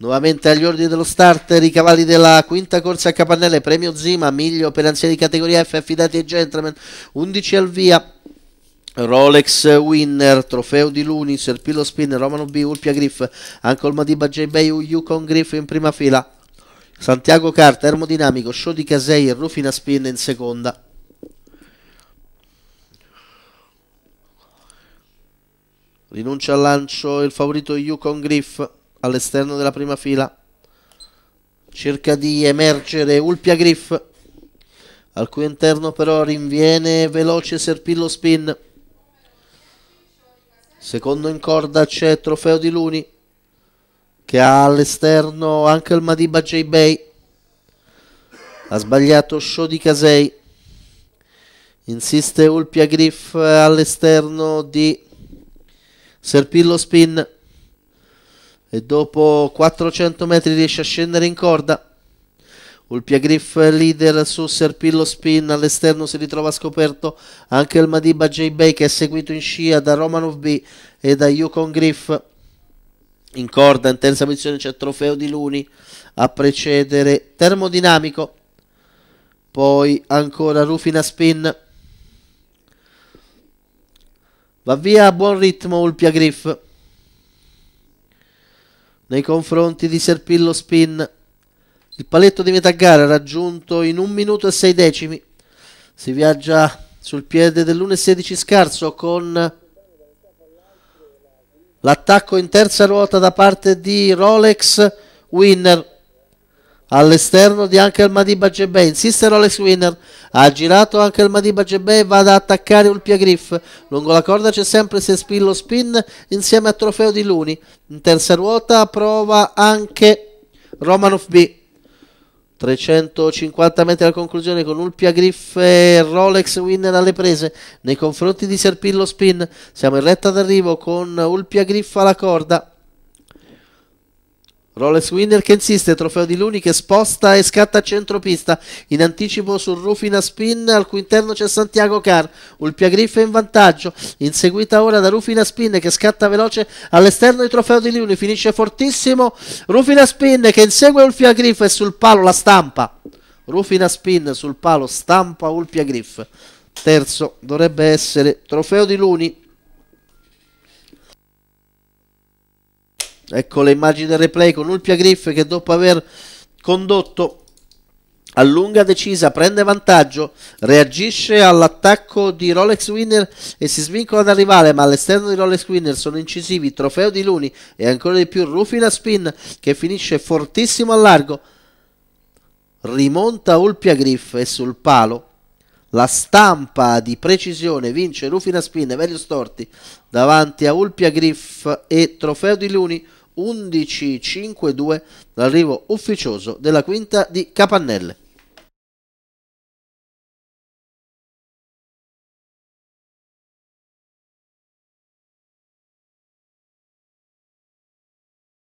Nuovamente agli ordini dello starter i cavalli della quinta corsa a capannelle, premio Zima, miglio per anziani di categoria F, affidati ai gentlemen, 11 al via. Rolex Winner, Trofeo di Luni, Serpillo Spin, Romano B, Ulpia Griff, Ancol Madiba J-Bay, Yukon Griff in prima fila, Santiago Car, Ermodinamico, Show di Casei e Rufina Spin in seconda. Rinuncia al lancio il favorito Yukon Griff all'esterno della prima fila cerca di emergere Ulpia Griff al cui interno però rinviene veloce Serpillo Spin secondo in corda c'è Trofeo di Luni che ha all'esterno anche il Madiba J-Bay ha sbagliato Show di Casei insiste Ulpia Griff all'esterno di Serpillo Spin e dopo 400 metri riesce a scendere in corda. Ulpia Griff leader su Serpillo Spin, all'esterno si ritrova scoperto anche il Madiba J-Bay che è seguito in scia da Romanov B e da Yukon Griff. In corda, in terza posizione c'è Trofeo di Luni a precedere Termodinamico, poi ancora Rufina Spin. Va via a buon ritmo Ulpia Griff nei confronti di Serpillo Spin. Il paletto di metà gara raggiunto in 1 minuto e 6 decimi. Si viaggia sul piede dell'1.16 scarso con l'attacco in terza ruota da parte di Rolex Winner all'esterno di anche il Madiba Gebè, insistono Alex Winner, ha girato anche il Madiba Gebè e va ad attaccare Ulpia Griff, lungo la corda c'è sempre Sespillo Spin insieme a Trofeo di Luni, in terza ruota prova anche Romanov B, 350 metri alla conclusione con Ulpia Griff e Rolex Winner alle prese nei confronti di Serpillo Spin. Siamo in retta d'arrivo con Ulpia Griff alla corda. Rolex Winner che insiste, trofeo di Luni che sposta e scatta a centropista, in anticipo sul Rufina Spin, al cui interno c'è Santiago Car, Ulpia Griff è in vantaggio, inseguita ora da Rufina Spin che scatta veloce all'esterno di trofeo di Luni, finisce fortissimo Rufina Spin che insegue Ulpia Griff e sul palo la stampa, Rufina Spin sul palo stampa Ulpia Griff, terzo dovrebbe essere trofeo di Luni. Ecco le immagini del replay con Ulpia Griff che dopo aver condotto a lunga decisa prende vantaggio, reagisce all'attacco di Rolex Winner e si svincola dal rivale, ma all'esterno di Rolex Winner sono incisivi Trofeo di Luni e ancora di più Rufina Spin che finisce fortissimo a largo. Rimonta Ulpia Griff e sul palo la stampa di precisione vince Rufina Spin e Velio Storti davanti a Ulpia Griff e Trofeo di Luni. 11.52 l'arrivo ufficioso della quinta di Capannelle.